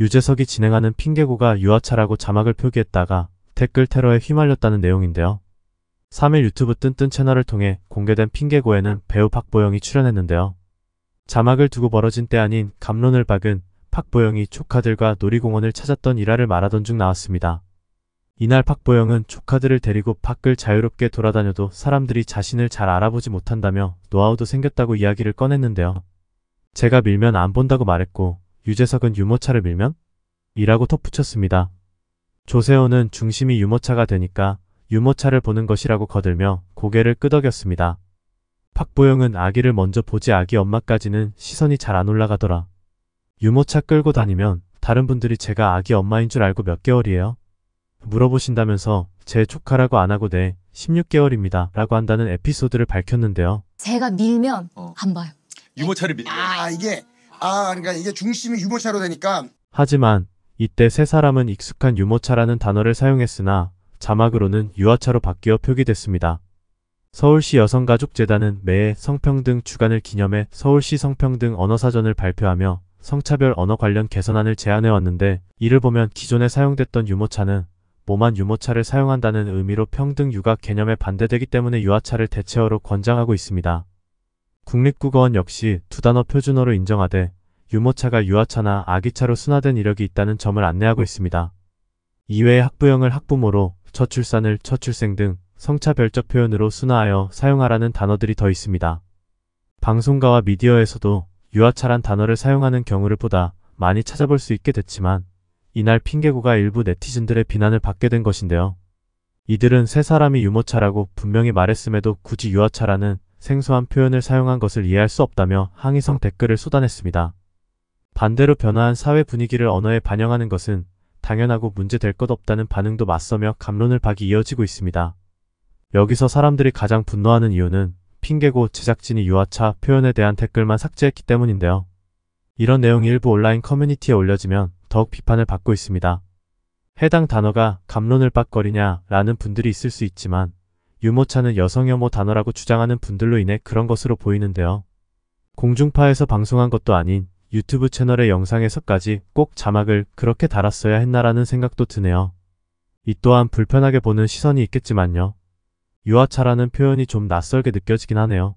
유재석이 진행하는 핑계고가 유아차라고 자막을 표기했다가 댓글 테러에 휘말렸다는 내용인데요. 3일 유튜브 뜬뜬 채널을 통해 공개된 핑계고에는 배우 박보영이 출연했는데요. 자막을 두고 벌어진 때 아닌 감론을 박은 박보영이 조카들과 놀이공원을 찾았던 일화를 말하던 중 나왔습니다. 이날 박보영은 조카들을 데리고 밖을 자유롭게 돌아다녀도 사람들이 자신을 잘 알아보지 못한다며 노하우도 생겼다고 이야기를 꺼냈는데요. 제가 밀면 안 본다고 말했고 유재석은 유모차를 밀면? 이라고 덧붙였습니다. 조세호는 중심이 유모차가 되니까 유모차를 보는 것이라고 거들며 고개를 끄덕였습니다. 박보영은 아기를 먼저 보지 아기 엄마까지는 시선이 잘 안 올라가더라. 유모차 끌고 다니면 다른 분들이 제가 아기 엄마인 줄 알고 몇 개월이에요? 물어보신다면서 제 조카라고 안 하고 내 16개월입니다 라고 한다는 에피소드를 밝혔는데요. 제가 밀면 어. 안 봐요. 유모차를 밀면. 아 이게 아, 그러니까 이게 중심이 유모차로 되니까 하지만 이때 세 사람은 익숙한 유모차라는 단어를 사용했으나 자막으로는 유아차로 바뀌어 표기됐습니다. 서울시 여성가족재단은 매해 성평등 주간을 기념해 서울시 성평등 언어사전을 발표하며 성차별 언어 관련 개선안을 제안해왔는데 이를 보면 기존에 사용됐던 유모차는 모만 유모차를 사용한다는 의미로 평등 육아 개념에 반대되기 때문에 유아차를 대체어로 권장하고 있습니다. 국립국어원 역시 두 단어 표준어로 인정하되 유모차가 유아차나 아기차로 순화된 이력이 있다는 점을 안내하고 있습니다. 이외에 학부형을 학부모로, 저출산을 저출생 등 성차별적 표현으로 순화하여 사용하라는 단어들이 더 있습니다. 방송가와 미디어에서도 유아차란 단어를 사용하는 경우를 보다 많이 찾아볼 수 있게 됐지만 이날 핑계고가 일부 네티즌들의 비난을 받게 된 것인데요. 이들은 세 사람이 유모차라고 분명히 말했음에도 굳이 유아차라는 생소한 표현을 사용한 것을 이해할 수 없다며 항의성 댓글을 쏟아냈습니다. 반대로 변화한 사회 분위기를 언어에 반영하는 것은 당연하고 문제될 것 없다는 반응도 맞서며 감론을 박이 이어지고 있습니다. 여기서 사람들이 가장 분노하는 이유는 핑계고 제작진이 유아차 표현에 대한 댓글만 삭제했기 때문인데요. 이런 내용이 일부 온라인 커뮤니티에 올려지면 더욱 비판을 받고 있습니다. 해당 단어가 감론을 박거리냐 라는 분들이 있을 수 있지만 유모차는 여성혐오 단어라고 주장하는 분들로 인해 그런 것으로 보이는데요. 공중파에서 방송한 것도 아닌 유튜브 채널의 영상에서까지 꼭 자막을 그렇게 달았어야 했나라는 생각도 드네요. 이 또한 불편하게 보는 시선이 있겠지만요. 유아차라는 표현이 좀 낯설게 느껴지긴 하네요.